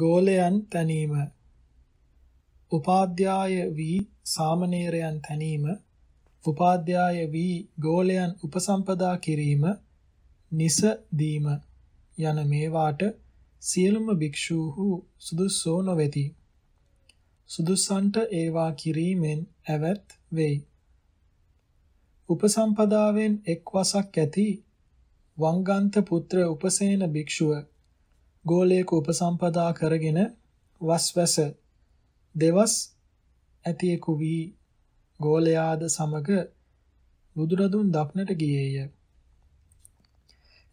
ගෝලයන් තැනීම උපාධ්‍යාය වී සාමණේරයන් තැනීම උපාධ්‍යාය වී ගෝලයන් උපසම්පදා කිරීම නිස දීම යන මේවාට සියලුම භික්ෂූහු සුදුස්සෝ නොවේති සුදුස්සන්ට ඒවා කිරීමෙන් ඇවත් වෙයි උපසම්පදාවෙන් එක් වසක් ඇති වංගන්ත පුත්‍ර උපසේන භික්ෂුව ගෝලයක උපසම්පදා කරගෙන වස්වැස දෙවස් ඇතියෙකු වී ගෝලයාද සමග බුදුරදුන් දක්නට ගියේය.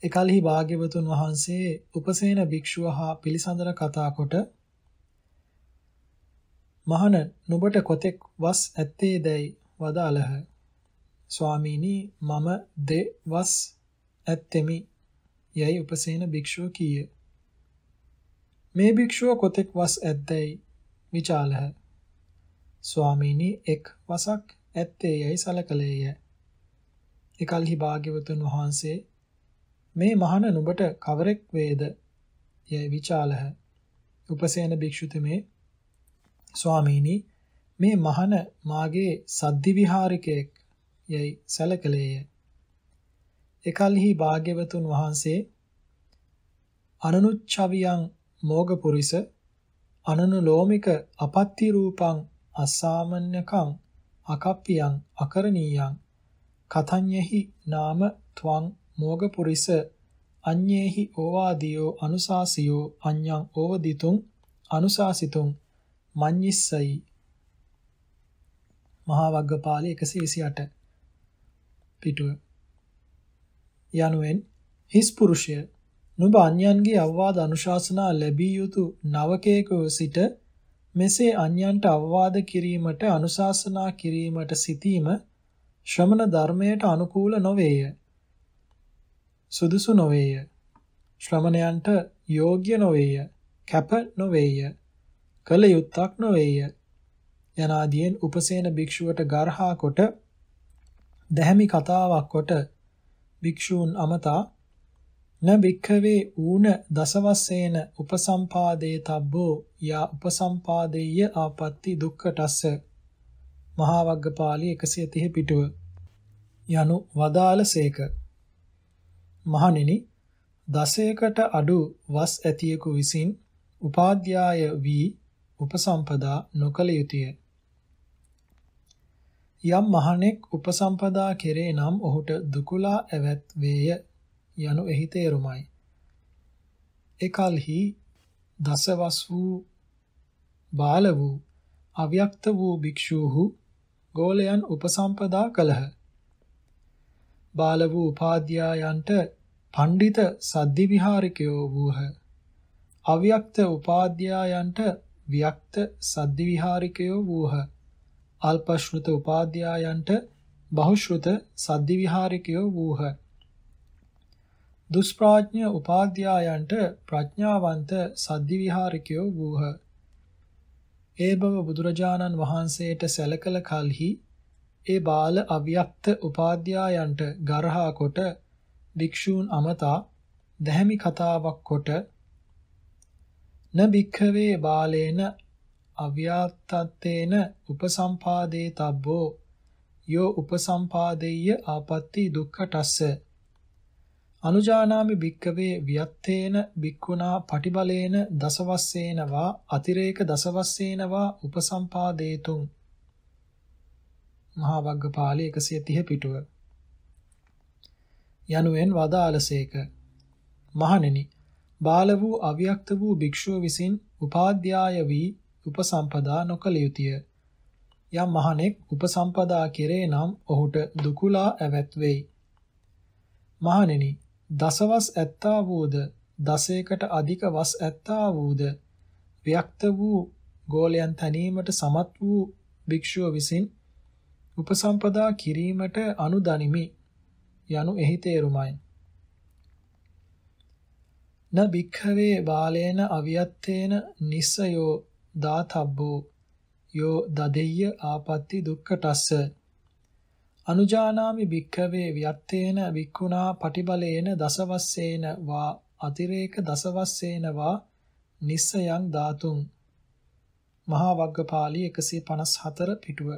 එකල්හි භාග්‍යවතුන් වහන්සේ උපසේන භික්ෂුව හා පිළිසඳර කතා කොට මහණ නුඹට කොතෙක් වස් ඇත්තේ දැයි වදාළහ. ස්වාමීනි මම දෙවස් ඇත්තෙමි යයි උපසේන භික්ෂුව කීය. මේ භික්ෂුව කොතෙක් වස් ඇද්දැයි විචාලහ. ස්වාමීනි එක් වසක් ඇත්තේ යැයි සලකලේය. එකල්හි භාග්‍යවතුන් වහන්සේ මේ මහණ නුඹට කවරෙක් වේද යැයි විචාලහ. උපසේන භික්ෂුතුමේ ස්වාමීනි මේ මහණ මාගේ සද්දි විහාරිකයෙක් යැයි සැලකලේය. එකල්හි භාග්‍යවතුන් වහන්සේ අනනුච්චවියන් මෝගපුරිස අනනුලෝමික අපත්‍ති රූපං අසාමඤ්ඤකං අකප්පියං අකරණීයං කතඤ්ඤහි නාම ත්වං මෝගපුරිස අඤ්ඤේහි ඕවාදියෝ අනුසාසියෝ අඤ්ඤං ඕවදිතුං අනුසාසිතුං මඤ්ඤිස්සයි මහා වග්ගපාල 128 පිටුව යනුවෙන් හිස් පුරුෂය නුඹ අන්‍යයන්ගේ අවවාද අනුශාසනා ලැබිය යුතු නවකයකව සිට මෙසේ අන්‍යයන්ට අවවාද කිරීමට අනුශාසනා කිරීමට සිටීම ශ්‍රමණ ධර්මයට අනුකූල නොවේය. සුදුසු නොවේය. ශ්‍රමණයන්ට යෝග්‍ය නොවේය. කැප නොවේය. කල යුත්තක් නොවේය. යනාදීන් උපසේන භික්ෂුවට ගර්හා කොට දැහැමි කතාවක් කොට භික්ෂූන් අමතා න භික්ඛවේ ඌන දසවස්සේන උපසම්පාදේ තබ්බෝ යා උපසම්පාදේය ආපත්‍ති දුක්ඛටස්ස මහා වග්ගපාළි 130 පිටුව යනු වදාළසේක මහණෙනි දසයකට අඩු වස් ඇතියෙකු විසින් උපාධ්‍යාය වී උපසම්පදා නොකළ යුතුය යම් මහණෙක් උපසම්පදා කෙරේ නම් ඔහුට දුකුලා ඇවැත් වේය යනු එහි තේරුමයි. එකල්හි දසවස් වූ බාල වූ අව්‍යක්ත වූ භික්ෂූහු ගෝලයන් උපසම්පදා කළහ. බාල වූ උපාධ්‍යායන්ට පණ්ඩිත සද්දි විහාරිකයෝ වූහ. අව්‍යක්ත උපාධ්‍යායන්ට වික්ත සද්දි විහාරිකයෝ වූහ. අල්පශ්‍රුත උපාධ්‍යායන්ට බහුශ්‍රුත සද්දි විහාරිකයෝ වූහ. දුෂ්ප්‍රඥ උපාධ්‍යායන්ට ප්‍රඥාවන්ත සද්ධිවිහාරිකයෝ වූහ. ඒ බව බුදුරජාණන් වහන්සේට සැලකල කලෙහි ඒ බාල අව්‍යක්ත උපාධ්‍යායන්ට ගරහා කොට භික්ෂූන් අමතා දැහැමි කතාවක් කොට න භික්ඛවේ බාලේන අව්‍යාත්තත්තේන උපසම්පාදේ තබ්බෝ යෝ උපසම්පාදෙය්‍ය ආපත්‍ති දුක්ඛ တ ස්ස අනුජානාමි භික්කවේ වියත්තේන භික්ඛුනා පටිබලේන දසවස්සේනවා අතිරේක දසවස්සේනවා උපසම්පාදේතුම් මහා වග්ගපාලේ 130 පිටුව යනුවෙන් වදාළසේක මහණෙනි බාල වූ අව්‍යක්ත වූ භික්ෂුව විසින් උපාධ්‍යාය වී උපසම්පදා නොකළ යුතුය යම් මහණෙක් උපසම්පදා කෙරේ නම් ඔහුට දුකුලා ඇවැත් වෙයි මහණෙනි දසවස් ඇත්තා වූද දසයකට අධික වස් ඇත්තා වූද වික්ත වූ ගෝලයන් තනීමට සමත් වූ භික්ෂුව විසින් උපසම්පදා කිරීමට අනුදනිමි යනු එහි තේරුමයි න භික්ඛවේ බාලේන අවියත්තේන නිස්සයෝ දාතබ්බෝ යෝ දදෙය්‍ය ආපත්‍ති දුක්ඛටස්ස අනුජානාමි භික්ඛවේ වියත්තේන වික්ඛුනා පටිබලේන දසවස්සේන වා අතිරේක දසවස්සේන වා නිස්සයන් ධාතුම් මහා වග්ගපාළි 154 පිටුව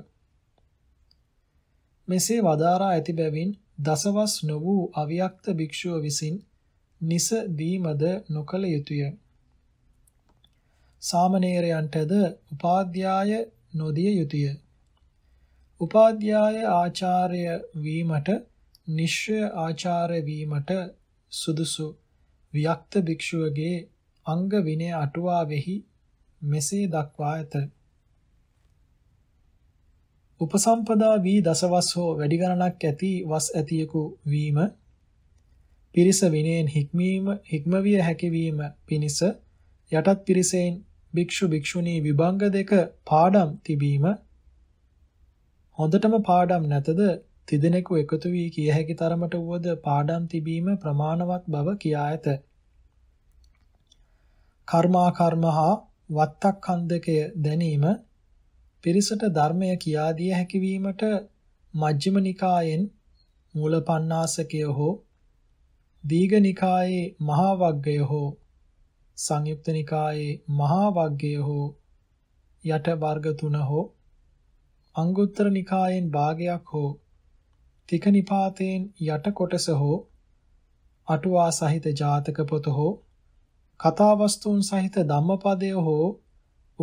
මෙසේ වදාරා ඇති බැවින් දසවස් නො වූ අවියක්ත භික්ෂුව විසින් නිස දීමද නොකල යුතුය සාමණේරයන්ටද උපාධ්‍යාය නොදිය යුතුය උපාධ්‍යාය ආචාර්ය වීමට නිශ්චය ආචාර්ය වීමට සුදුසු වික්ත භික්ෂුවගේ අංග විනය අටුවාවෙහි මෙසේ දක්වා ඇත. උපසම්පදා වී දසවස් හෝ වැඩි ගණනක් ඇති වස් ඇතියෙකු වීම පිරිස විනයෙන් හික්මීම හික්මවිය හැකිවීම පිණිස යටත් පිරිසෙන් භික්ෂු භික්ෂුණී විභංග දෙක පාඩම් තිබීම හොඳටම පාඩම් නැතද තිදෙනෙකු එකතු වී කිය හැකි තරමට වුවද පාඩම් තිබීම ප්‍රමාණවත් බව කියා ඇත. කර්මා කර්ම හා වත්තක්ඛන්දකය දැනීම පිරිසට ධර්මය කියා දිය හැකිවීමට මජ්ක්‍ධිම නිකායෙන් මූලපණ්ණාසකය හෝ දීඝනිකායේ මහා වග්ගය හෝ සංයුක්ත නිකායේ මහා වග්ගය හෝ යට වර්ග තුන හෝ අංගුත්තර නිකායෙන් භාගයක් හෝ තික නිපාතයෙන් යට කොටස හෝ අටුවා සහිත ජාතක පොත හෝ කතාවස්තුන් සහිත ධම්මපදය හෝ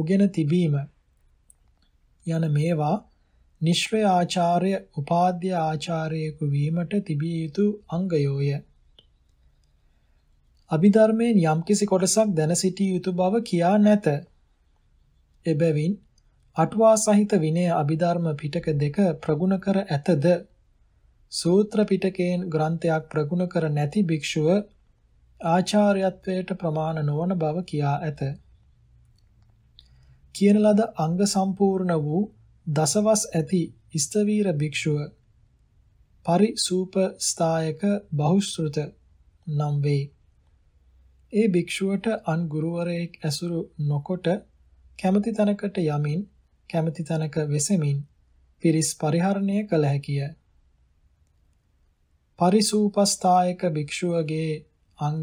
උගෙන තිබීම යන මේවා නිශ්්‍රය ආචාර්ය උපාධ්‍ය ආචාර්යයෙකු වීමට තිබිය යුතු අංගයෝය. අභිධර්මයෙන් යම්කිසි කොටසක් දැන සිටිය යුතු බව කියා නැත. එබැවින් අටුවා සහිත විනය අභිධර්ම පිටක දෙක ප්‍රගුණ කර ඇතද සූත්‍ර පිටකයෙන් ග්‍රන්ථයක් ප්‍රගුණ කර නැති භික්ෂුව ආචාර්යත්වයට ප්‍රමාණ නොවන බව කියා ඇත. කියන ලද අංග සම්පූර්ණ වූ දසවස් ඇති ස්තවීර භික්ෂුව පරිසූපස්ථායක බහුශෘත නම් වේ. ඒ භික්ෂුවට අන් ගුරුවරයෙක් ඇසුරු නොකොට කැමති තැනකට යමින් කැමැති තැනක වෙසෙමින් පිරිස් පරිහරණය කළ හැකිය. පරිසූපස්ථායක භික්ෂුවගේ අංග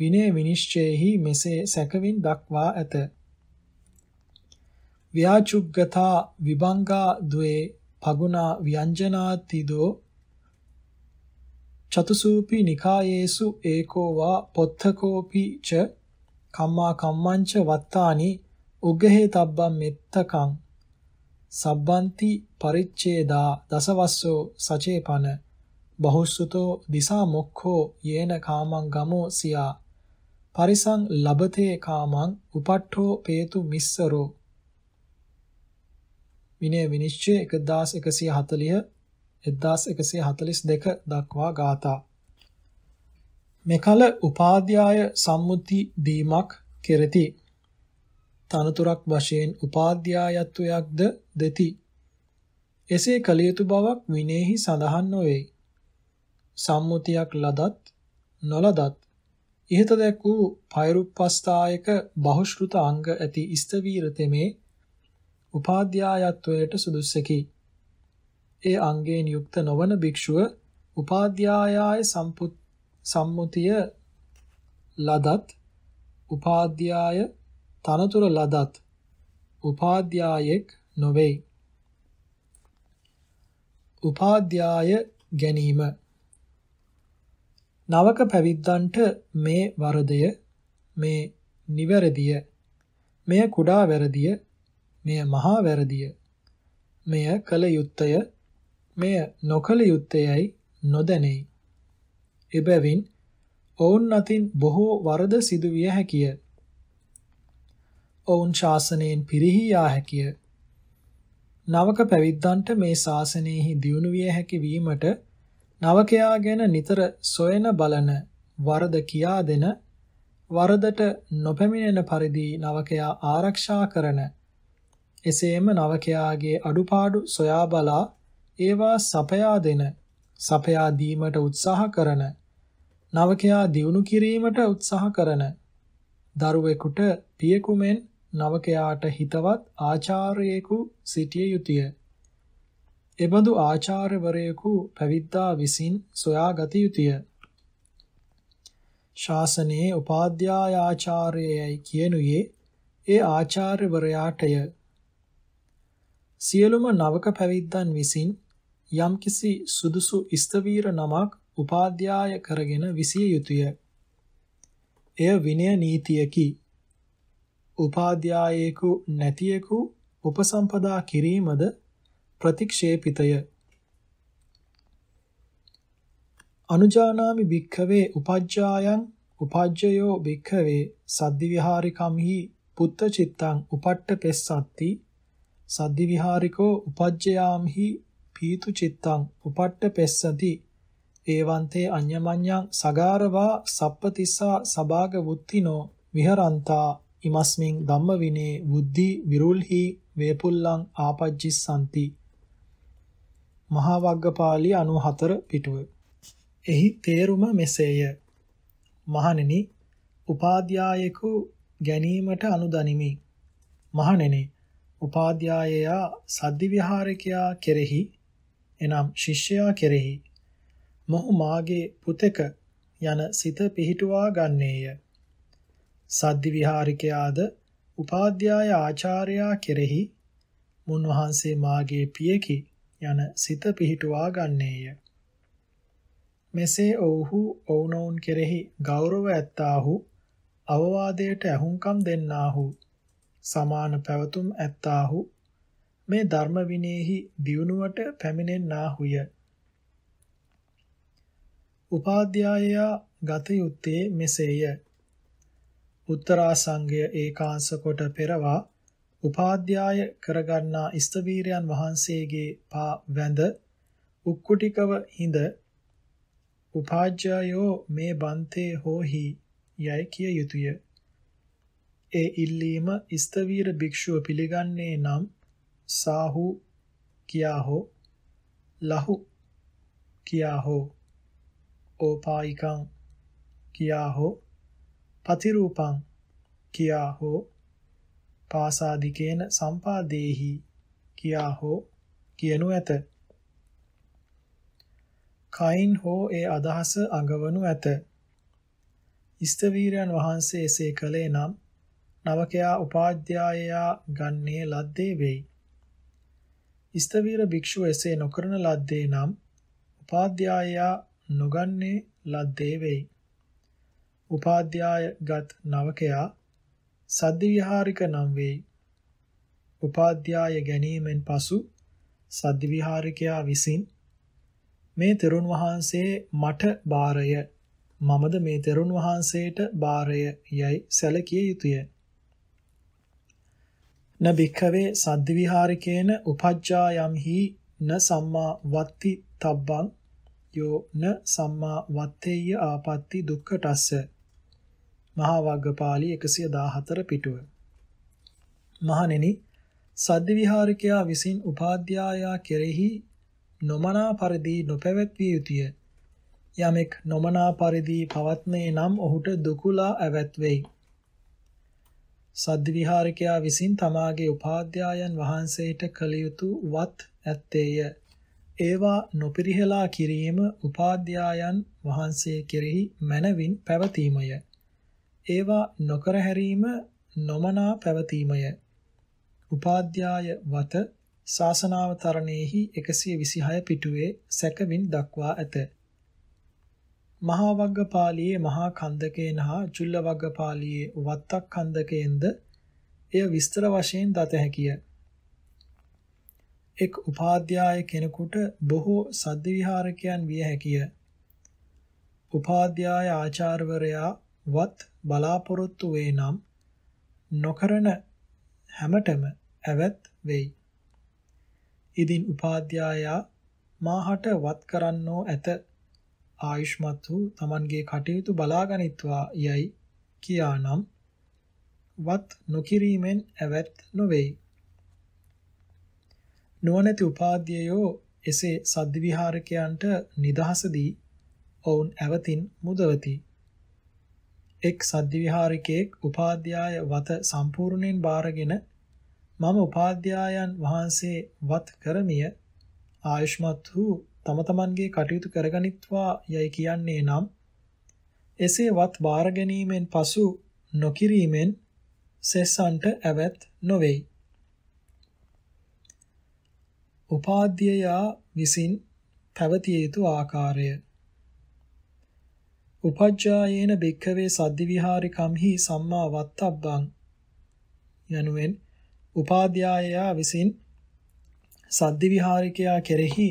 විනය විනිශ්චයෙහි මෙසේ සැකවින් දක්වා ඇත. ව්‍යාචුග්ගතා විභංගා ද්වේ පගුණා ව්‍යංජනාතිදෝ චතුසූපි නිකායේසු ඒකෝ වා පොත්තකෝපි ච කම්මා කම්මංච වත්තානි උග්ගහේ තබ්බම් මෙත්තකං සබ්බන්ති පරිච්ඡේදා දසවස්සෝ සචේපන බහුසුතෝ දිසා මොක්ඛෝ යේන කාමං ගමෝ සියා පරිසං ලබතේ කාමං උපට්ඨෝ පේතු මිස්සරෝ විනය විනිශ්චය 1140 1142 දක්වා ගාථා මෙකල උපාධ්‍යාය සම්මුති දීමක් කෙරෙති තනතුරක් වශයෙන් උපාධ්‍යායත්වයක්ද දෙති. එසේ කළ යුතු බවක් විනේහි සඳහන් නොවේ. සම්මුතියක් ලදත් නොලදත් ඉහත දැක් වූ පෛරුප්පස්ථායක බහුශෘත අංග ඇති ස්තවීර තෙමේ උපාධ්‍යායත්වයට සුදුස්සකි. ඒ අංගයෙන් යුක්ත නොවන භික්ෂුව උපාධ්‍යායාය සම්මුතිය ලදත් උපාධ්‍යාය තනතුර ලදත් උපාධ්‍යායෙක් නොවේ. උපාධ්‍යාය ගැනීම නවක පැවිද්දන්ට මේ වරදය මේ නිවැරදිය මෙය කුඩා වැරදිය මෙය මහා වැරදිය මෙය කල යුත්තය මෙය නොකල යුත්තේයි නොදැනේ. එබැවින් ඔවුන් අතින් බොහෝ වරද සිදුවිය හැකිය. ඔවුන් ශාසනයෙන් පිරිහී යා හැකිය. නවක පැවිද්දන්ට මේ ශාසනයෙහි දියුණු විය හැකි වීමට නවකයා ගැන නිතර සොයන බලන වරද කියා දෙන වරදට නොපැමිණෙන පරිදි නවකයා ආරක්ෂා කරන එසේම නවකයාගේ අඩුපාඩු සොයා බලා ඒවා සපයා දෙන සපයා දීමට උත්සාහ කරන නවකයා දියුණු කිරීමට උත්සාහ කරන දරුවෙකුට පියෙකුමෙන් නවකයාට හිතවත් ආචාර්යෙකු සිටිය යුතුය. එබඳු ආචාර්යවරයෙකු පැවිද්දා විසින් සොයාගත යුතුය. ශාසනයේ උපාධ්‍යාය ආචාර්යයයි කියනුයේ ඒ ආචාර්යවරයාටය. සියලුම නවක පැවිද්දන් විසින් යම්කිසි සුදුසු ස්තවීර නමක් උපාධ්‍යාය කරගෙන විසිය යුතුය. එය විනය නීතියකි. උපාධ්‍යායේකු නැතියෙකු උපසම්පදා කිරීමද ප්‍රතික්ෂේපිතය අනුජානාමි භික්ඛවේ උපජ්ජායන් උපජ්ජයෝ භික්ඛවේ සද්දි විහාරිකම්හි පුත්ත චිත්තං උපට්ඨ පෙස්සත්ති සද්දි විහාරිකෝ උපජ්ජයාම්හි පීතු චිත්තං උපට්ඨ පෙස්සති ඒවන්තේ අඤ්ඤමඤ්ඤං සගාරවා සප්පතිසා සභාග වුත්තිනෝ විහරන්තා ඉමස්මින් ධම්ම විනේ බුද්ධි විරුල්හි වේපුල්ලං ආපජ්ජිස්සanti මහා වග්ගපාළි 94 පිටුව එහි තේරුම මෙසේය මහණෙනි උපාධ්‍යායකු ගැනීමට අනුදනිමි මහණෙනි උපාධ්‍යායයා සද්දි විහාරකයා කෙරෙහි එනම් ශිෂ්‍යයා කෙරෙහි මොහු මාගේ පුතෙක යන සිත පිහිටුවා ගන්නේය සද්දි විහාරිකයාද උපාධ්‍යාය ආචාර්යා කෙරෙහි මුන්වහන්සේ මාගේ පියකි යන සිත පිහිටුවා ගන්නේය. මෙසේ ඔව්හු ඔවුනොවුන් කෙරෙහි ගෞරව ඇත්තාහු අවවාදයට ඇහුම්කම් දෙන්නාහු සමාන පැවතුම් ඇත්තාහු මේ ධර්ම විනේහි දියුණුවට පැමිණෙන්නාහුය. උපාධ්‍යායයා ගත යුත්තේ මෙසේය. උත්තරාසංගය ඒකාංශ කොට පෙරවා උපාධ්‍යාය කරගන්නා ස්තවීරයන් වහන්සේගේ පා වැඳ උක්කුටිකව හිඳ උපාජ්‍යයෝ මේ බන්තේ හෝහි යයි කිය යුතුය. ඒ ඉල්ලීම ස්තවීර භික්ෂුව පිළිගන්නේ නම් සාහු කියා හෝ ලහු කියා හෝ ඕපායිකං කියා හෝ පතිරූපං කියා හෝ පාසාදිකේන සම්පාදේහි කියා හෝ කියනු ඇත. කයින් හෝ ඒ අදහස අඟවනු ඇත. ඉස්තවීරයන් වහන්සේ එසේ කළේ නම් නවකයා උපාධ්‍යායයා ගන්නේ ලද්දේ වෙයි. ඉස්තවීර භික්ෂුව එසේ නොකරන ලද්දේ නම් උපාධ්‍යායයා නොගන්නේ ලද්දේ වෙයි. උපාධ්‍යායගත් නවකයා සද්දිවිහාරික නම් වෙයි. උපාධ්‍යාය ගැනීමෙන් පසු සද්දිවිහාරිකයා විසින් මේ තෙරුන් වහන්සේ මට බාරය මමද මේ තෙරුන් වහන්සේට බාරය යයි සැලකිය යුතුය. න භික්ඛවේ සද්දිවිහාරිකේන උපජ්ජායම්හි න සම්මා වත්ති තබ්බං යෝ න සම්මා වත්තේය ආපත්‍ති දුක්ඛටස්ස මහා වග්ගපාලි 114 පිටුව. මහණෙනි සද්ද විහාරිකයා විසින් උපාධ්‍යායා කෙරෙහි නොමනා පරිදි නොපැවැත්විය යුතුය. යමෙක් නොමනා පරිදි පවත්නේ නම් ඔහුට දුකුලා ඇවැත් වෙයි. සද්ද විහාරිකයා විසින් තමාගේ උපාධ්‍යායන් වහන්සේට කළ යුතු වත් ඇත්තේය. ඒවා නොපිරිහෙලා කිරීම උපාධ්‍යායන් වහන්සේ කෙරෙහි මනවින් පැවතීමය. ඒවා නොකර හැරීම නොමනා පැවතීමය. උපාධ්‍යාය වත ශාසනාවතරණේහි 126 පිටුවේ සැකවින් දක්වා ඇත. මහා වග්ගපාලියේ මහා කන්දකේන හා චුල්ල වග්ගපාලියේ වත්තක් කන්දකේන්ද එය විස්තර වශයෙන් දත හැකිය. එක් උපාධ්‍යාය කෙනෙකුට බොහෝ සද්දවිහාරකයන් විය හැකිය. උපාධ්‍යාය ආචාර්යවරයා වත් බලාපොරොත්තු වේ නම් නොකරන හැමතෙම ඇවත් වෙයි. ඉදින් උපාධ්‍යායා මාහට වත් කරන්නෝ ඇත ආයුෂ්මත් වූ Tamanගේ කටයුතු බලාගනිත්වා යයි කියානම් වත් නොකිරීමෙන් ඇවත් නොවේයි. නුවණැති උපාධ්‍යයෝ එසේ සද්විහාරකයන්ට නිදහස දී ඔවුන් ඇවතින් මුදවති. එක් සද්දිවිහාරිකයෙක් උපාධ්‍යාය වත සම්පූර්ණයෙන් බාරගෙන මම උපාධ්‍යායන් වහන්සේ වත් කරමිය ආයුෂ්මත් වූ තම තමන්ගේ කටයුතු කරගනිත්වා යයි කියන්නේ නම් එසේ වත් බාර ගැනීමෙන් පසු නොකිරීමෙන් සෙස්සන්ට ඇවැත් නොවේයි. උපාධ්‍යයා විසින් පැවතිය යුතු ආකාරය උපජ්ජායේන බික්ඛවේ සද්දි විහාරිකම්හි සම්මා වත්තබ්බං යනුවෙන් උපාධ්‍යායයා විසින් සද්දි විහාරිකයා කෙරෙහි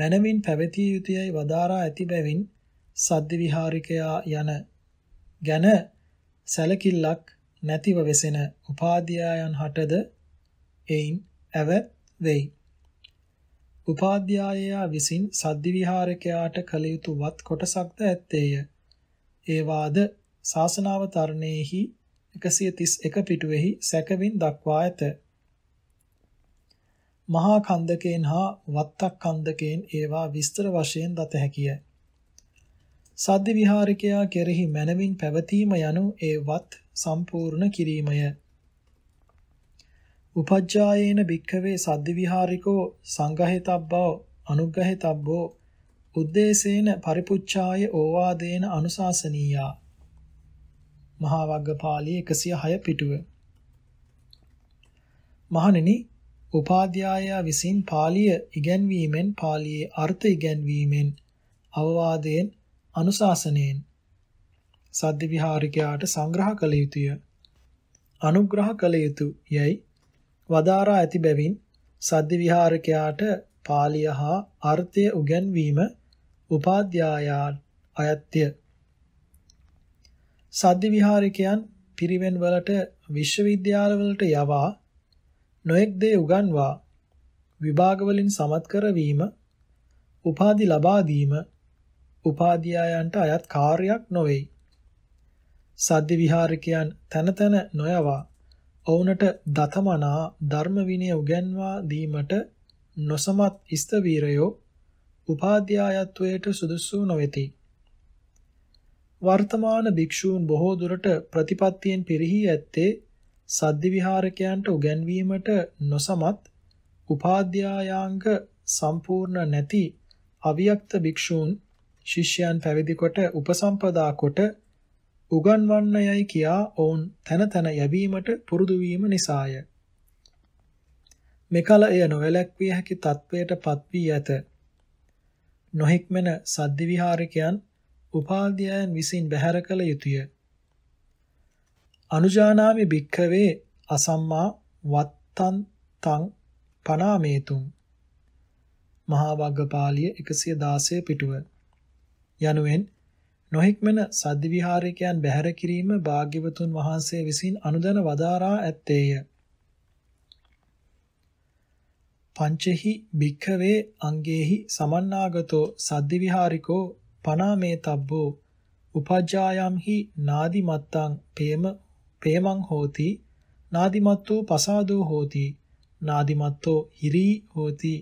මනමින් පැවතිය යුතුයයි වදාරා ඇති බැවින් සද්දි විහාරිකයා යන ගැන සැලකිල්ලක් නැතිව වෙසෙන උපාධ්‍යායන් හටද එයින් ඇව වෙයි උපාධ්‍යායයා විසින් සද්දිවිහාරකයාට කළ යුතු වත් කොටසක්ද ඇත්තේය. ඒවාද ශාසනාවතරණයෙහි 131 පිටුවෙහි සැකවින් දක්වා ඇත. මහා කන්දකයෙන් හා වත්තක් කන්දකයෙන් ඒවා විස්තර වශයෙන් දත හැකිය. සද්දි විහාරිකයා කෙරෙහි මනමින් පැවතීම යනු ඒ වත් සම්පූර්ණ කිරීමය. උපජ්ජායේන භික්ඛවේ සද්දි විහාරිකෝ සංඝහෙතබ්බෝ අනුග්‍රහෙතබ්බෝ උද්දේශේන පරිපුච්ඡාය ඕවාදේන අනුශාසනීයා මහා වග්ගපාළී 106 පිටුව මහණෙනි උපාධ්‍යාය විසින් පාළිය ඉගැන්වීමෙන් පාළියේ අර්ථ ඉගැන්වීමෙන් අවවාදයෙන් අනුශාසනයෙන් සද්ද විහාරිකයාට සංග්‍රහ කළ යුතුය අනුග්‍රහ කළ යුතු යයි වදාරා ඇති බැවින් සද්ද විහාරකයාට පාලිය හා අර්ථය උගන්වීම උපාධ්‍යායයන් අයත්‍ය සද්ද විහාරිකයන් පිරිවෙන් වලට විශ්වවිද්‍යාල වලට යවා නොඑක් දේ උගන්වා විභාග වලින් සමත් කරවීම උපාධි ලබා දීම උපාධ්‍යායන්ට අයත් කාර්යයක් නොවේ සද්ද විහාරිකයන් තන තන නොයවා ඔවුනට දතමනා ධර්ම විනය උගන්වා දීමට නොසමත් ඉස්තවීරයෝ උපාධ්‍යායත්වයට සුදුසු නොවේති. වර්තමාන භික්ෂූන් බොහෝ දුරට ප්‍රතිපත්තියෙන් පිරිහි ඇත්තේ සද්දි විහාරකයන්ට උගන්වීමට නොසමත් උපාධ්‍යායාංග සම්පූර්ණ නැති අව්‍යක්ත භික්ෂූන් ශිෂ්‍යයන් පැවිදි කොට උපසම්පදා කොට උගන්වන්න යයි කියා ඔවුන් තන තන යැවීමට පුරුදු වීම නිසාය. මෙකල එය නොවැළැක්විය හැකි තත්වයට පත් වී ඇත. නොහික්මන සද්දි විහාරිකයන් උපාධ්‍යයන් විසින් බැහැර කළ යුතුය. අනුජානාමි භික්ඛවේ අසම්මා වත්තන් තං පනාමේතුම් මහා වග්ගපාලිය 116 පිටුව යනුවෙන් නොහික්මන සද්දිවිහාරිකයන් බැහැර කිරීම භාග්‍යවතුන් වහන්සේ විසින් අනුදැන වදාරා ඇත්තේය. පංචහි භික්ඛවේ අංගේහි සමන්නාගතෝ සද්දිවිහාරිකෝ පනාමේ තබ්බෝ උපජ්ජායම්හි නාදිමත්තං පේම පේමං හෝති නාදිමත්තෝ පසාදෝ හෝති නාදිමත්තෝ හිරි හෝති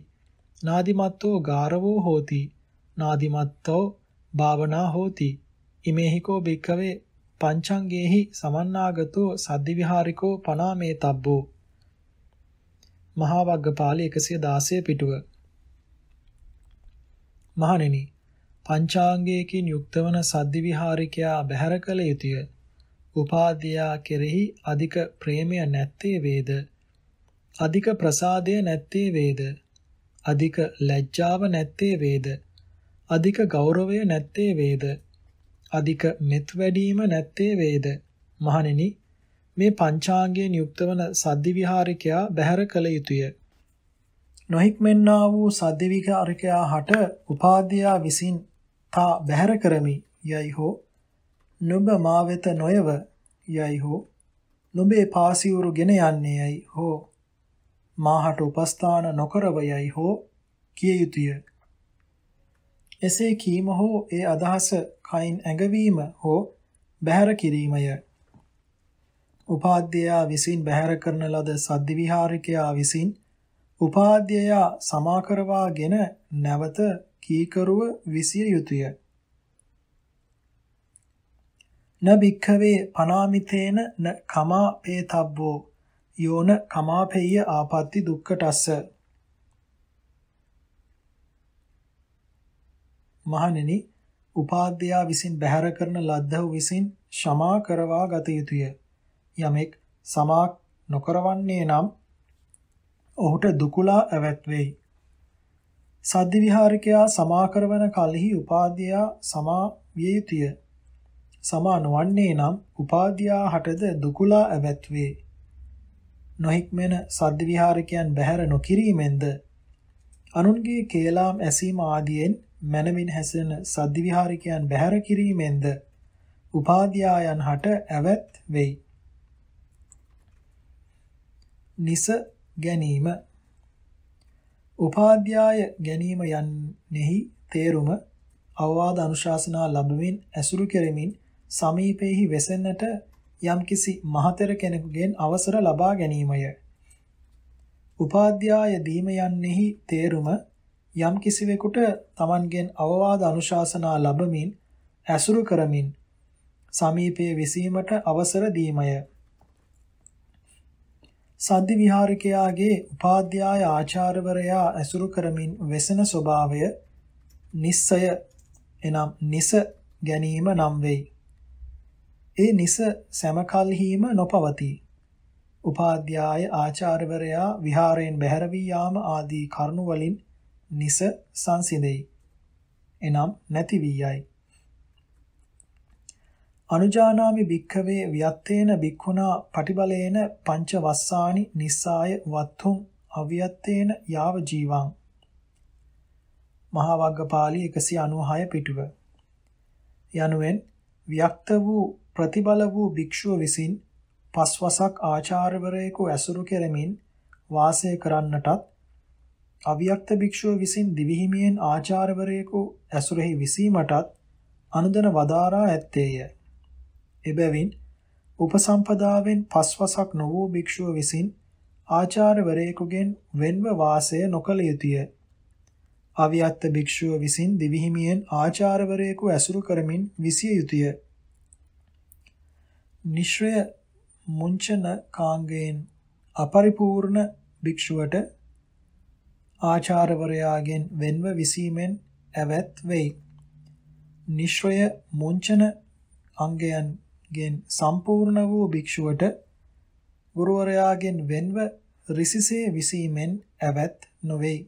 නාදිමත්තෝ ගාරවෝ හෝති නාදිමත්තෝ භාවනා හෝති ඉමේහිකෝ භික්ඛවේ පංචංගේහි සමන්නාගතෝ සද්දිවිහාරිකෝ පනාමේ තබ්බෝ මහා වග්ගපාල 116 පිටුව මහණෙනි පංචාංගයකින් යුක්තවන සද්දිවිහාරිකයා බැහැර කළ යුතුය උපාදියා කෙරෙහි අධික ප්‍රේමය නැත්තේ වේද අධික ප්‍රසාදය නැත්තේ වේද අධික ලැජ්ජාව නැත්තේ වේද අධික ගෞරවය නැත්තේ වේද? අධික මෙත් වැඩීම නැත්තේ වේද? මහණෙනි මේ පංචාංගයෙන් යුක්තවන සද්දි විහාරිකයා බැහැර කළ යුතුය. නොහික්මෙන්නා වූ සද්දි විහාරිකයා හට උපාධ්‍යා විසින් තා බැහැර කරමි යයි හෝ නුඹ මා වෙත නොයව යයි හෝ නුඹේ පාසියුරු ගෙන යන්නේ යයි හෝ මාහට උපස්ථාන නොකරව යයි හෝ කිය යුතුය. එසේ කීම හෝ ඒ අදහස කයින් ඇඟවීම හෝ බැහැර කිරීමය. උපාධ්‍යයා විසින් බැහැර කරන ලද සද්දිවිහාරිකයා විසින් උපාධ්‍යයා සමාකරවාගෙන නැවත කීකරුව විසිය යුතුය. නබික්ඛවේ පනාමිතේන න කමා පේතබ්බෝ යෝන කමාපෙය්‍ය ආපත්‍ති දුක්ඛටස්ස මහණෙනි උපාධ්‍යයා විසින් බැහැර කරන ලද්දව විසින් ෂමා කරවා ගත යුතුය. යමෙක් සමා නොකරවන්නේ නම් ඔහුට දුකලා ඇවත් වෙයි. සද්දි විහාරිකයා සමා කරවන කලෙහි උපාධ්‍යයා සමා විය යුතුය. සමා නොවන්නේ නම් උපාධ්‍යයා හටද දුකලා ඇවත් වේ. නොහික්මෙන සද්ද විහාරිකයන් බැහැර නොකිරීමෙන්ද අනුන්ගේ කේලාම් ඇසීම ආදියෙන් මනමින් හැසෙන සද්දිවිහාරිකයන් බැහැර කිරීමෙන්ද උපාධ්‍යායන් හට ඇවැත් වෙයි. නිස ගැනීම උපාධ්‍යාය ගැනීම යන්නෙහි තේරුම අවවාද අනුශාසනා ලැබමින් ඇසුරු කෙරෙමින් සමීපෙහි වෙසෙන්නට යම්කිසි මහතර කෙනෙකුගෙන් අවසර ලබා ගැනීමය. උපාධ්‍යාය දීම යන්නෙහි තේරුම යම් කිසිවෙකුට Tamangen අවවාද අනුශාසනා ලැබමින් ඇසුරු කරමින් සමීපයේ විසීමට අවසර දීමය. සද්දි විහාරිකයාගේ උපාධ්‍යාය ආචාර්යවරයා ඇසුරු කරමින් වෙසෙන ස්වභාවය නිස්සය එනම් නිස ගැනීම නම් වෙයි. ඒ නිස සමකල්හිම නොපවතී. උපාධ්‍යාය ආචාර්යවරයා විහාරයෙන් බැහැර වී යාම ආදී කරුණු වලින් නිස සංසිඳෙයි. එනම් නැති වී යයි. අනුජානාමි භික්ඛවේ වියත්තේන භික්ඛුනා පටිබලේන පංච වස්සානි නිස්සාය වත්තුම් අවියත්තේන යාව ජීවං මහා වග්ගපාලි 196 පිටුව යනුවෙන් වික්ත වූ ප්‍රතිබල වූ භික්ෂුව විසින් පස්වසක් ආචාර්යවරයෙකු ඇසුරු කෙරෙමින් වාසය කරන්නටත් අව්‍යක්ත භික්ෂුව විසින් දිවිහිමියෙන් ආචාර්යවරයෙකු ඇසුරෙහි විසීමටත් අනුදන වදාරා ඇත්තේය. එබැවින් උපසම්පදාවෙන් පස්වසක් නොවූ භික්ෂුව විසින් ආචාර්යවරයෙකුගෙන් වෙන්ව වාසය නොකළ යුතුය. අව්‍යත්ත භික්ෂුව විසින් දිවිහිමියෙන් ආචාර්යවරයෙකු ඇසුරු කරමින් විසිය යුතුය. නිශ්‍රය මුංචන කාංගයෙන් අපරිපූර්ණ භික්ෂුවට ආචාර්යවරයාගෙන් වෙන්ව විසීමෙන් ඇවැත් වෙයි. නිශ්‍රය මුංචන අංගයන්ගෙන් සම්පූර්ණ වූ භික්ෂුවට ගුරුවරයාගෙන් වෙන්ව රිසිසේ විසීමෙන් ඇවැත් නොවේ.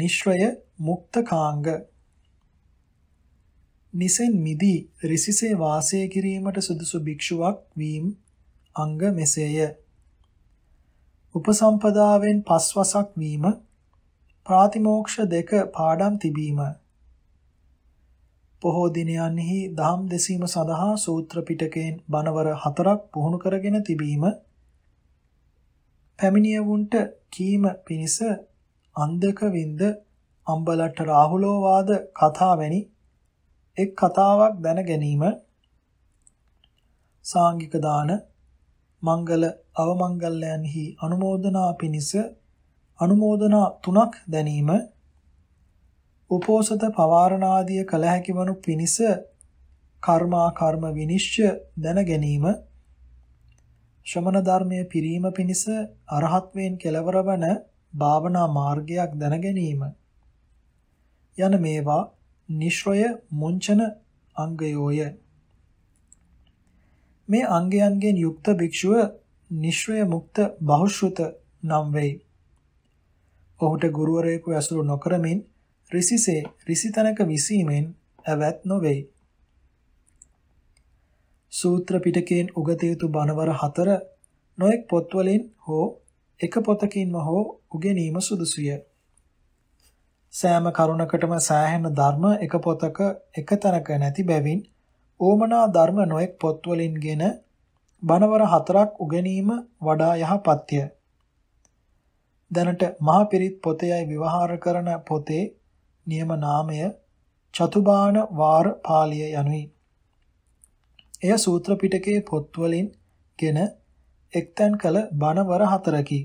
නිශ්‍රය මුක්තකාංග නිසෙන් මිදී රිසිසේ වාසය කිරීමට සුදුසු භික්ෂුවක් වීම අංග මෙසේය. උපසම්පදාවෙන් පස්වසක් වීම ප්‍රාතිමෝක්ෂ දෙක පාඩම් තිබීම පොහෝ දිනයන්හි දහම් දෙසීම සඳහා සූත්‍ර පිටකයෙන් බණවර හතරක් පුහුණු කරගෙන තිබීම පැමිණියවුන්ට කීම පිණිස අන්දක වින්ද අම්බලට රාහුලෝවාද කතා වැනි එක් කතාවක් දැන ගැනීම සාංගික දාන මංගල අවමංගල්‍යයන්හි අනුමෝදනා පිණිස අනුමෝදනා තුනක් දැනීම උපෝසත පවාරණාදිය කළ හැකි වනු පිණිස කර්මා කර්ම විනිශ්චය දැන ගැනීම ශ්‍රමණ ධර්මයේ පිරීම පිණිස අරහත්වයෙන් කෙලවර වන භාවනා මාර්ගයක් දැන ගැනීම යන මේවා නිශ්‍රය මුංචන අංගයෝය මේ අංගයන්ගෙන් යුක්ත භික්ෂුව නිශ්‍රය මුක්ත බහුශ්‍රත නම් වෙයි. ඔහුට ගුරුවරයෙකු ඇසුරු නොකරමින් ඍසිසේ ඍසිතනක විසීමෙන් ඇවත් නොවේයි. සූත්‍ර පිටකයෙන් උගත යුතු බණවර හතර නොඑක් පොත්වලින් හෝ එක පොතකින්ම හෝ උගෙනීම සුදුසුය. සෑම කරුණකටම සෑහෙන ධර්ම එක පොතක එක තැනක නැති බැවින් ඕමනා ධර්ම නොඑක් පොත්වලින්ගෙන බණවර හතරක් උගැනීම වඩා යහපත්ය. දැනට මහ පිරිත් පොතේයි විවහාර කරන පොතේ නියම නාමය චතුබාන වාර පාළිය යනුයි. එය සූත්‍ර පිටකයේ පොත්වලින්ගෙන එක්තැන් කළ බණවර හතරකි.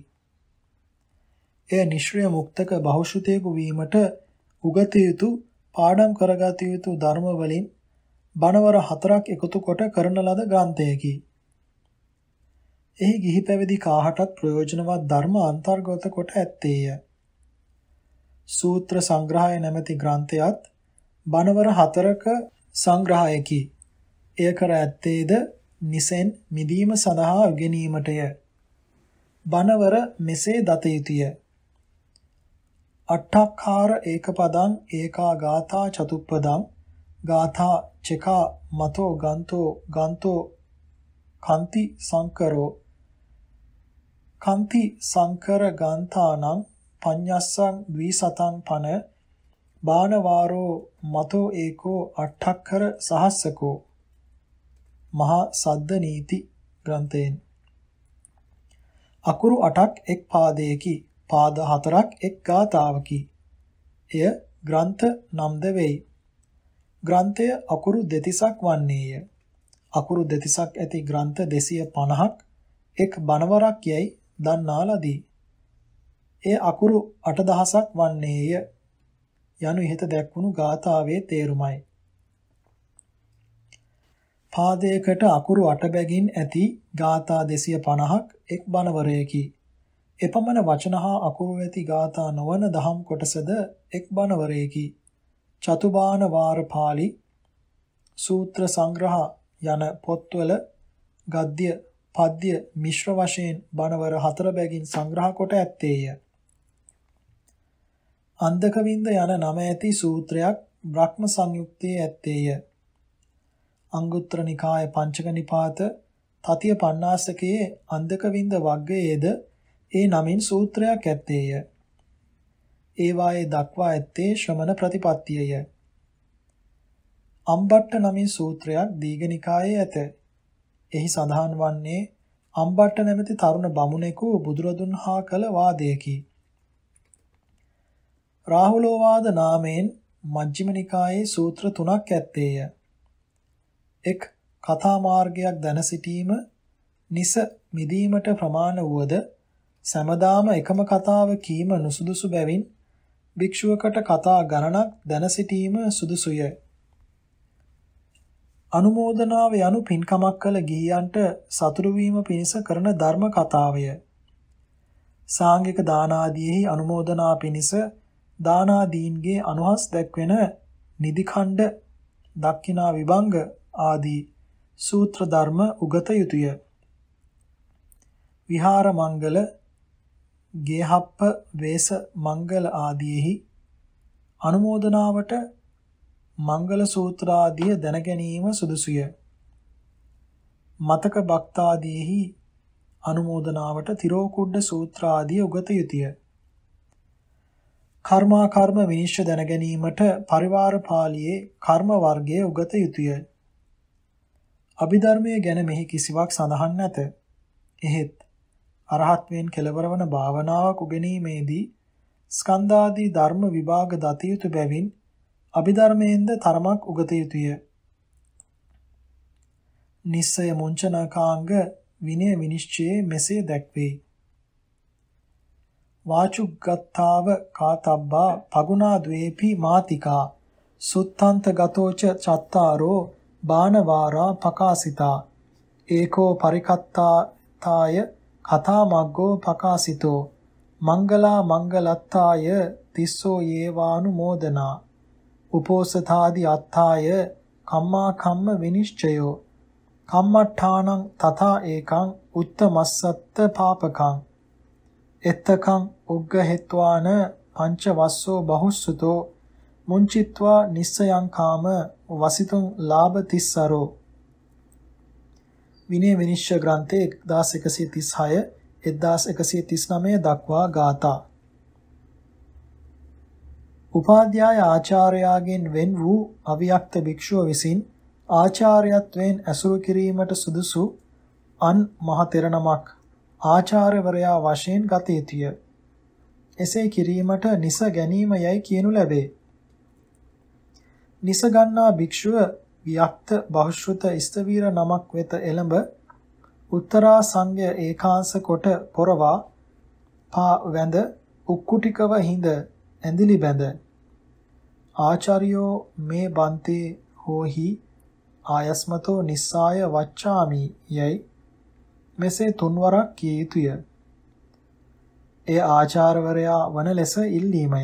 එය නිශ්‍රය මුක්තක බහුශෘතයෙකු වීමට උගත යුතු පාඩම් කරගත යුතු ධර්ම වලින් බණවර හතරක් එකතු කොට කරන ලද ග්‍රන්ථයකි. එහි ගිහි පැවිදි කාහටත් ප්‍රයෝජනවත් ධර්ම අන්තර්ගත කොට ඇත්තේය. සූත්‍ර සංග්‍රහය නැමැති ග්‍රන්ථයත් බණවර හතරක සංග්‍රහයකි. එය කර ඇත්තේද නිසෙන් මිදීම සඳහා ඉගෙනීමටය. බණවර මෙසේ දත යුතුය. අට්ඨක්ඛාර ඒකපදං ඒකා ගාථා චතුප්පදං ගාථා චකා මතෝ ගන්තෝ ගන්තෝ කන්ති සංකරෝ කන්ති සංකර ගාන්තානං පඤ්ඤස්සං ද්විසතං පන බානවාරෝ මතෝ ඒකෝ අට්ඨක්කර සහස්සකෝ මහා සද්ද නීති ග්‍රන්ථයෙන් අකුරු 8ක් එක් පාදයකි පාද 4ක් එක් ගාතාවකි එය ග්‍රන්ථ නම්ද වෙයි ග්‍රන්ථය අකුරු දෙතිසක් වන්නේය. අකුරු දෙතිසක් ඇති ග්‍රන්ථ 250ක් එක් බණවරක් යයි දන්නා ලදී. ඒ අකුරු 8000ක් වන්නේය. යනු ඉහත දැක්වුණු ගාථාවේ තේරුමයි. පාදයකට අකුරු 8 බැගින් ඇති ගාථා 250ක් එක් බණවරයකි. එපමණ වචන හා අකුරු ඇති ගාථා නොවන දහම් කොටසද එක් බණවරයකි. චතුබාන වාර පාළි සූත්‍ර සංග්‍රහ යන පොත්වල ගද්‍ය පද්‍ය මිශ්‍ර වශයෙන් බණවර හතර බැගින් සංග්‍රහ කොට ඇත්තේය. අන්දකවින්ද යන නම ඇති සූත්‍රයක් බ්‍රහ්ම සංයුක්තයේ ඇත්තේය. අංගුත්තර නිකාය පංචක නිපාත තතිය පණ්ණාසකයේ අන්දකවින්ද වග්ගයේද ඒ නමින් සූත්‍රයක් ඇත්තේය. ඒවායේ දක්වා ඇත්තේ ශ්‍රමණ ප්‍රතිපත්තියය. අම්බට්ට නමින් සූත්‍රයක් දීඝනිකායේ ඇත. එහි සඳහන් වන්නේ අම්බට්ට නැමැති තරුණ බමුණෙකු බුදුරදුන් හා කළ වාදයකි. රාහුලෝවාද නාමයෙන් මජ්ක්‍ධිම නිකායේ සූත්‍ර තුනක් ඇත්තේය. එක් කතා මාර්ගයක් දැන සිටීම නිස මිදීමට ප්‍රමාණ වූද සමදාම එකම කතාව කීම නුසුදුසු බැවින් භික්ෂුවකට කතා ගණනක් දැන සිටීම සුදුසුය. අනුමෝදනාව යනු පින්කමක් කළ ගිහියන්ට සතුරු වීම පිණිස කරන ධර්ම කතාවය. සාංගික දාන ආදීෙහි අනුමෝදනා පිණිස දාන ආදීන්ගේ අනුහස් දැක්වෙන නිදිඛණ්ඩ දක්ෂිනා විභංග ආදී සූත්‍ර ධර්ම උගත යුතුය. විහාර මංගල ගේහප්ප වේස මංගල ආදීෙහි අනුමೋದනාවට මංගල සූත්‍රාදිය දැන ගැනීම සුදුසුය. මතක භක්තාදීෙහි අනුමೋದනාවට තිරෝකුඩ සූත්‍රාදිය උගත යුතුය. කර්මා කර්ම විනිශ්චය දැන ගැනීමට පරිවාර පාළියේ කර්ම වර්ගයේ උගත යුතුය. අභිධර්මයේ ගැන මෙහි කිසිවක් සඳහන් නැත. එහෙත් අරහත්වයෙන් කෙලවරවන භාවනාවක් උගෙනීමේදී ස්කන්ධාදී ධර්ම විභාග දතිය යුතු බැවින් අභිධර්මයෙන්ද තරමක් උගත යුතුය. නිස්සය මුංචනකාංග විනය විනිශ්චයේ මෙසේ දැක්වේ. වාචුග්ගත්තාව කාතබ්බා පගුණා ද්වේපි මාතිකා සුත්තන්ත ගතෝච චත්තාරෝ බානවාරා පකාසිතා ඒකෝ පරිකත්තාය කතා මග්ගෝ පකාසිතෝ මංගලා මංගලත්තාය තිස්සෝ යේවානුමෝදනා උපෝසථාදි අත්තාය කම්මා කම්ම විනිශ්චයෝ කම්මඨානං තථා ඒකං උත්තමස්සත්ත පාපකං එත්තකං උග්ග හෙත්වාන පංච වස්සෝ බහුස්සුතෝ මුංචිත්වා නිස්සයං කාම වසිතුං ලාභ තිස්සරෝ විනය විනිශ්චය ග්‍රන්ථයේ 1136 1139 දක්වා ගාථා උපාධ්‍යාය ආචාර්යාගෙන් වෙන් වූ අවික්ත භික්ෂුව විසින් ආචාර්යත්වයෙන් ඇසුරු කිරීමට සුදුසු අන් මහ තෙරණමක් ආචාර්යවරයා වශයෙන් ගත යුතුය. එසේ කිරීමට නිස ගැනීම යයි කියනු ලැබේ. නිස ගන්නා භික්ෂුව ව්‍යක්ත බහුශ්‍රත ස්තවීර නමක් වෙත එළඹ උත්තරා සංඝය ඒකාංශ කොට පොරවා පා වැඳ උක්කුටිකව හිඳ ඇඳිලි බැඳ ආචාර්යෝ මේ බන්තේ හෝහි ආයස්මතෝ නිස්සාය වච්ඡාමි යයි මෙසේ තුන්වරක් කිය යුතුය. ඒ ආචාර්යවරයා වන ලෙස ඉල්ලීමය.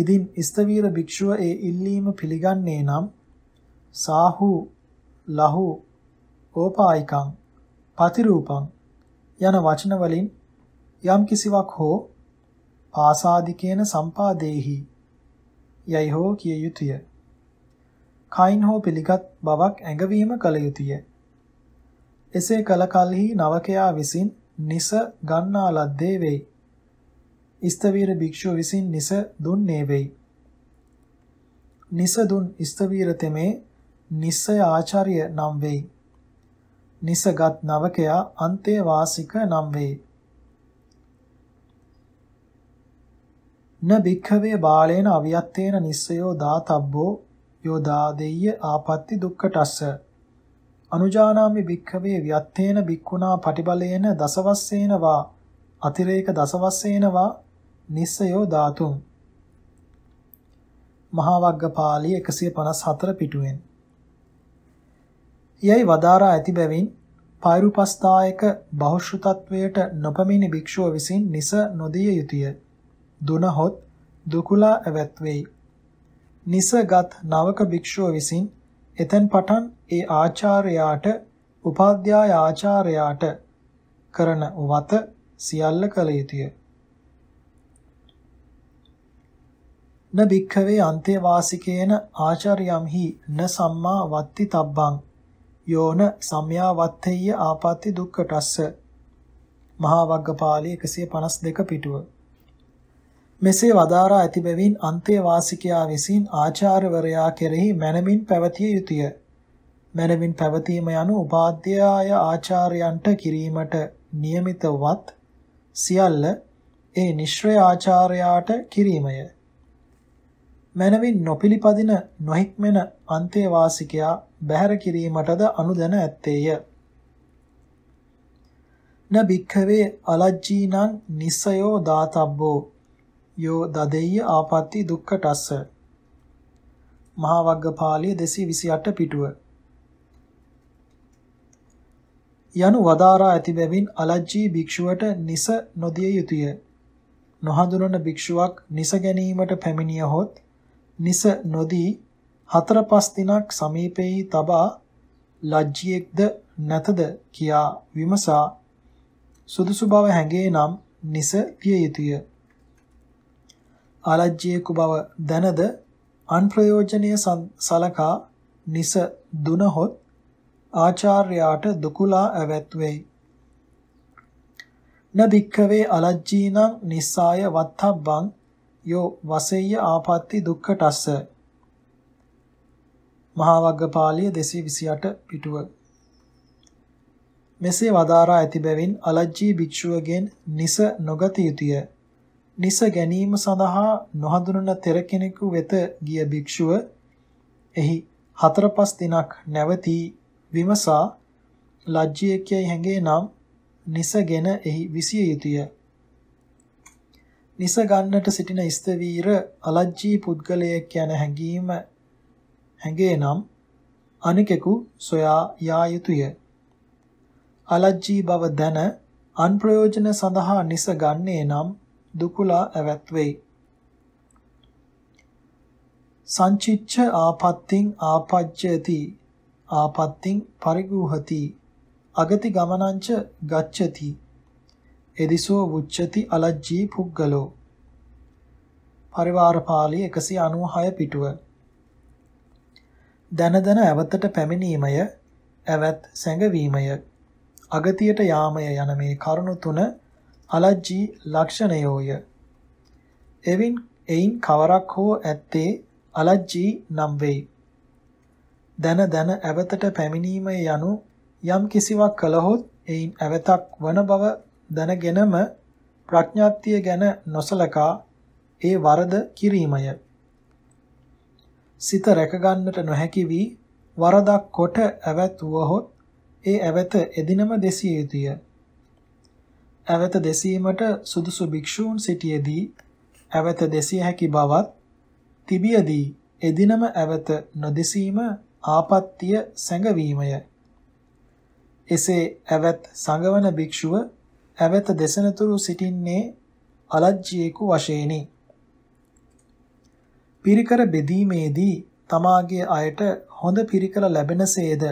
ඉදින් ස්තවීර භික්ෂුව ඒ ඉල්ලීම පිළිගන්නේ නම් සාහු ලහු ඕපායිකං පතිරූපං යන වචන වලින් යම් කිසිවක් හෝ පාසාදිකේන සම්පාදේහි යයි හෝ කිය යුතුය. කයින් හෝ පිළිගත් බවක් ඇඟවීම කල යුතුය. එසේ කල කලෙහි නවකයා විසින් නිස ගන්නා ලද්දේ වෙයි. ස්තවීර භික්ෂුව විසින් නිස දුන්නේ වෙයි. නිසදුන් ස්තවීර තෙමේ නිස්සය ආචාර්ය නම් වෙයි. නිසගත් නවකයා අන්තේ වාසික නම් වෙයි. න භික්ඛවේ බාලේන අවියත්තේන නිස්සයෝ දාතබ්බෝ යෝ දාදෙය්‍ය ආපත්‍ති දුක්ඛටස්ස අනුජානාමි භික්ඛවේ වියත්තේන භික්ඛුනා පටිබලේන දසවස්සේන වා අතිරේක දසවස්සේන වා නිස්සයෝ ධාතුන් මහා වග්ගපාළී 154 පිටුවෙන් යයි වදාරා ඇති බැවින් පෛරුපස්ථායක බහුශ්‍රතත්වයට නොපමිනි භික්ෂුව විසින් නිස නොදිය යුතුය දුනහොත් දුකුලා ඇවැත්වෙයි නිසගත් නවක භික්ෂුව විසින් එතෙන් පටන් ඒ ආචාර්යාට උපාධ්‍යාය ආචාර්යාට කරන වත සියල්ල කළ යුතුය න භික්ඛවේ අන්තේවාසිකේන ආචාර්යම්හි න සම්මා වත්ති තබ්බං යෝන සම්‍යා වත්තේය ආපatti දුක්ඛටස්ස මහා වග්ගපාළි 152 පිටුව මෙසේ වදාරා ඇති බැවින් අන්තේවාසිකයා විසින් ආචාර්යවරයා කෙරෙහි මනමින් පැවතිය යුතුය මනමින් පැවතීම යනු උපාධ්‍යාය ආචාර්යයන්ට කිරීමට નિયમિતවත් සියල්ල ඒ නිශ්‍රය ආචාර්යාට කිරීමය මනවින් නොපිලිපදින නොහික්මෙන අන්තේවාසිකයා බැහැර කිරීමටද අනුදැන ඇත්තේය. න භික්ඛවේ අලජ්ජීනං නිස්සයෝ දාතබ්බෝ යෝ දදෙය්‍ය ආපatti දුක්ඛටස්ස මහා වග්ගපාළිය 228 පිටුව යනු වදාරා ඇති බැවින් අලජ්ජී භික්ෂුවට නිස නොදිය යුතුය නොහඳුනන භික්ෂුවක් නිස ගැනීමට පැමිණියහොත් නිස නොදී හතර පස් දිනක් සමීපෙහි තබා ලජ්ජියෙක්ද නැතද කියා විමසා සුදුසු බව හැඟේ නම් නිස පිය යුතුය. අලජ්ජියෙකු බව දැනද අන් ප්‍රයෝජනීය සලකා නිස දුනහොත් ආචාර්යාට දුකුලා ඇවැත් වෙයි. නබික්කවේ අලජ්ජීනම් නිස්සාය වත්තබ්බං යෝ වසෙය්‍ය ආපත්‍ති දුක්ඛ ටස්ස මහා වග්ගපාළිය 228 පිටුව මෙසේ වදාරා ඇති බැවින් අලජ්ජී භික්ෂුවගෙන් නිස නොගත යුතුය නිස ගැනීම සඳහා නොහඳුනන තෙර කෙනෙකු වෙත ගිය භික්ෂුව එහි හතර පහ දිනක් නැවතී විමසා ලජ්ජියකයි හැඟේ නම් නිසගෙන එහි විසිය යුතුය නිස ගන්නට සිටින ස්තවීර අලජ්ජී පුද්ගලයෙක් යන හැඟීම හැඟේ නම් අනිකෙකු සොයා යා යුතුය. අලජ්ජී බව දැන අන් ප්‍රයෝජන සඳහා නිස ගන්නේ නම් දුකුලා ඇවත් වෙයි. සංචිච්ඡ ආපත්තිං ආපජ්ජති ආපත්තිං පරිගුහති අගති ගමනංච ගච්ඡති එදිසෝ වුච්චති අලජ්ජී පුග්ගලෝ පරිවාර පාළි 196 පිටුව දන දන ඇවතට පැමිණීමය ඇවත් සැඟවීමය අගතියට යාමය යන මේ කරුණු තුන අලජ්ජී ලක්ෂණයෝය එවින් එයින් කවරක් හෝ ඇත්තේ අලජ්ජී නම් වෙයි දන දන ඇවතට පැමිණීම යනු යම් කිසිවක් කළහොත් එයින් ඇවතක් වන බව දැනගෙනම ප්‍රඥාත්තිය ගැන නොසලකා ඒ වරද කිරීමය. සිත රැකගන්නට නොහැකි වී වරදක් කොට ඇවැත්වුවහොත් ඒ ඇවැත එදිනම දෙසිය යුතුය. ඇවත දෙසීමට සුදුසු භික්ෂූන් සිටියේදී ඇවත දෙසිය හැකි බවත් තිබියදී එදිනම ඇවත නොදෙසීම ආපත්‍ය සැඟවීමය. එසේ ඇවත් සංගවන භික්ෂුව ඇවත දෙසනතුරු සිටින්නේ අලජ්ජියෙකු වශයෙනි. පිරිකර බෙදීමේදී තමාගේ අයට හොඳ පිරිකර ලැබෙනසේද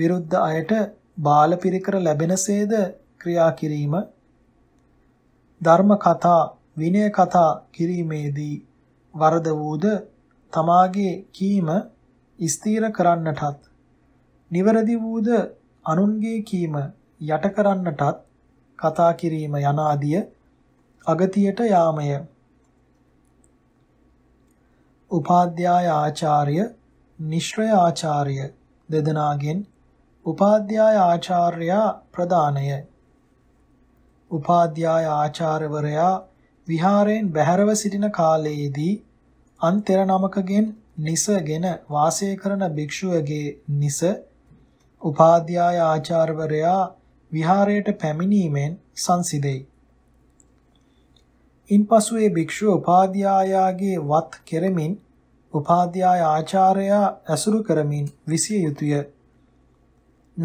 විරුද්ධ අයට බාල පිරිකර ලැබෙනසේද ක්‍රියා කිරීම ධර්ම කතා විනය කතා කිරීමේදී වරද වූද තමාගේ කීම ස්ථීර කරන්නටත් නිවැරදි වූද අනුන්ගේ කීම යට කරන්නටත් කතා කිරීම යන ආදිය අගතියට යාමය. උපාධ්‍යාය ආචාර්ය, නිශ්‍රය ආචාර්ය දෙදෙනාගෙන් උපාධ්‍යාය ආචාර්යයා ප්‍රදානය. උපාධ්‍යාය ආචාර්යවරයා විහාරයෙන් බැහැරව සිටින කාලයේදී අන්තර නමකගෙන් නිසගෙන වාසය කරන භික්ෂුවගේ නිස උපාධ්‍යාය ආචාර්යවරයා විහාරයට පැමිණීමෙන් සංසිදෙයි. ඉන්පසු ඒ භික්ෂුව උපාධ්‍යායාගේ වත් කෙරෙමින් උපාධ්‍යාය ආචාර්යා ඇසුරු කරමින් විසිය යුතුය.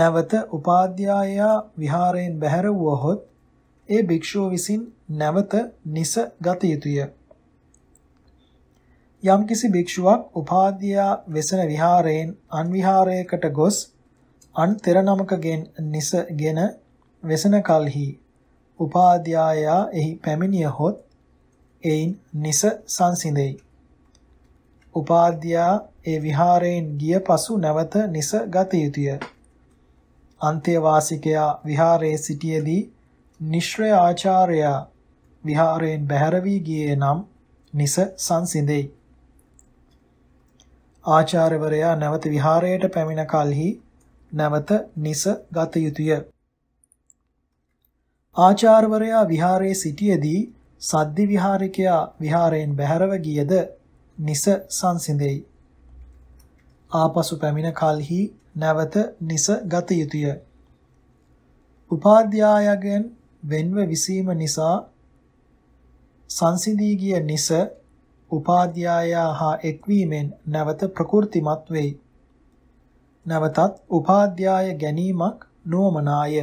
නැවත උපාධ්‍යායා විහාරයෙන් බැහැර වුවහොත් ඒ භික්ෂුව විසින් නැවත නිස ගත යුතුය. යම්කිසි භික්ෂුවක් උපාධ්‍යා වෙසෙන විහාරයෙන් අන් විහාරයකට ගොස් අන් තෙර නමකගෙන් නිසගෙන වෙසෙන කලෙහි උපාධ්‍යායා එහි පැමිණියහොත් එයින් නිස සංසිඳෙයි. උපාධ්‍යා ඒ විහාරයෙන් ගිය පසු නැවත නිස ගත යුතුය. අන්තේවාසිකයා විහාරයේ සිටියේදී නිශ්‍රය ආචාර්යා විහාරයෙන් බැහැර වී ගියේ නම් නිස සංසිඳෙයි. ආචාර්යවරයා නැවත විහාරයට පැමිණ කලෙහි නැවත නිස ගත යුතුය. ආචාර්යවරයා විහාරයේ සිටියේදී සද්දි විහාරිකයා විහාරයෙන් බැහැරව ගියද නිස සංසිඳෙයි. ආපසු පැමිණ කලෙහි නැවත නිස ගත යුතුය. උපාධ්‍යායගෙන් වෙන්ව විසීම නිසා සංසිඳී ගිය නිස උපාධ්‍යායා හා එක්වීමෙන් නැවත ප්‍රකෘතිමත් වෙයි. නැවතත් උපාධ්‍යාය ගැනීමක් නොමනාය.